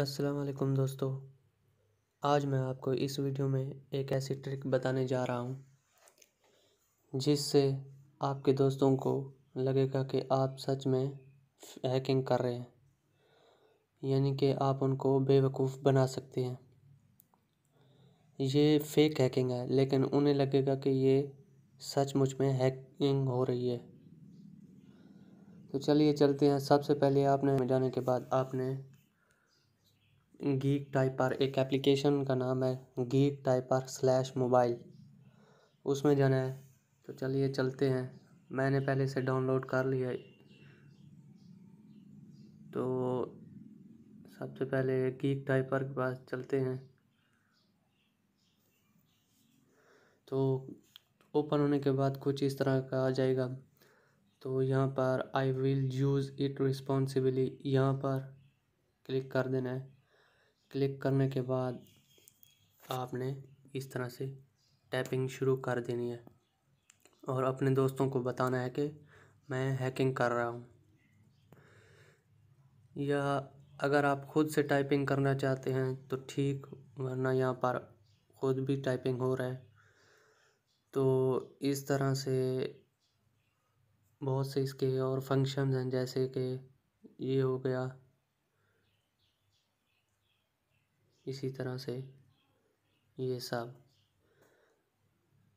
अस्सलाम दोस्तों आज मैं आपको इस वीडियो में एक ऐसी ट्रिक बताने जा रहा हूँ जिससे आपके दोस्तों को लगेगा कि आप सच में हैकिंग कर रहे हैं यानी कि आप उनको बेवकूफ़ बना सकते हैं ये फेक हैकिंग है लेकिन उन्हें लगेगा कि ये सच मुझ में हैकिंग हो रही है तो चलिए चलते हैं सबसे पहले आपने जाने के बाद आपने गीक टाइपर एक एप्लीकेशन का नाम है गीक टाइपर स्लैश मोबाइल उसमें जाना है तो चलिए चलते हैं मैंने पहले से डाउनलोड कर लिया तो सबसे पहले गीक टाइपर के पास चलते हैं तो ओपन होने के बाद कुछ इस तरह का आ जाएगा तो यहाँ पर I will use it responsibly यहाँ पर क्लिक कर देना है क्लिक करने के बाद आपने इस तरह से टैपिंग शुरू कर देनी है और अपने दोस्तों को बताना है कि मैं हैकिंग कर रहा हूँ या अगर आप खुद से टाइपिंग करना चाहते हैं तो ठीक वरना यहाँ पर खुद भी टाइपिंग हो रहा है तो इस तरह से बहुत से इसके और फंक्शन हैं जैसे कि ये हो गया इसी तरह से ये सब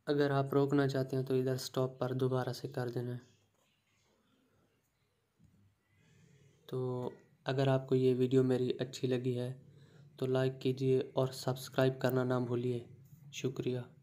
अगर आप रोकना चाहते हैं तो इधर स्टॉप पर दोबारा से कर देना है तो अगर आपको ये वीडियो मेरी अच्छी लगी है तो लाइक कीजिए और सब्सक्राइब करना ना भूलिए शुक्रिया